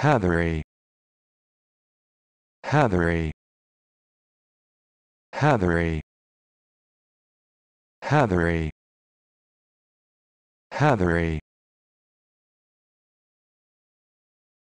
Heathery. Heathery. Heathery. Heathery. Heathery.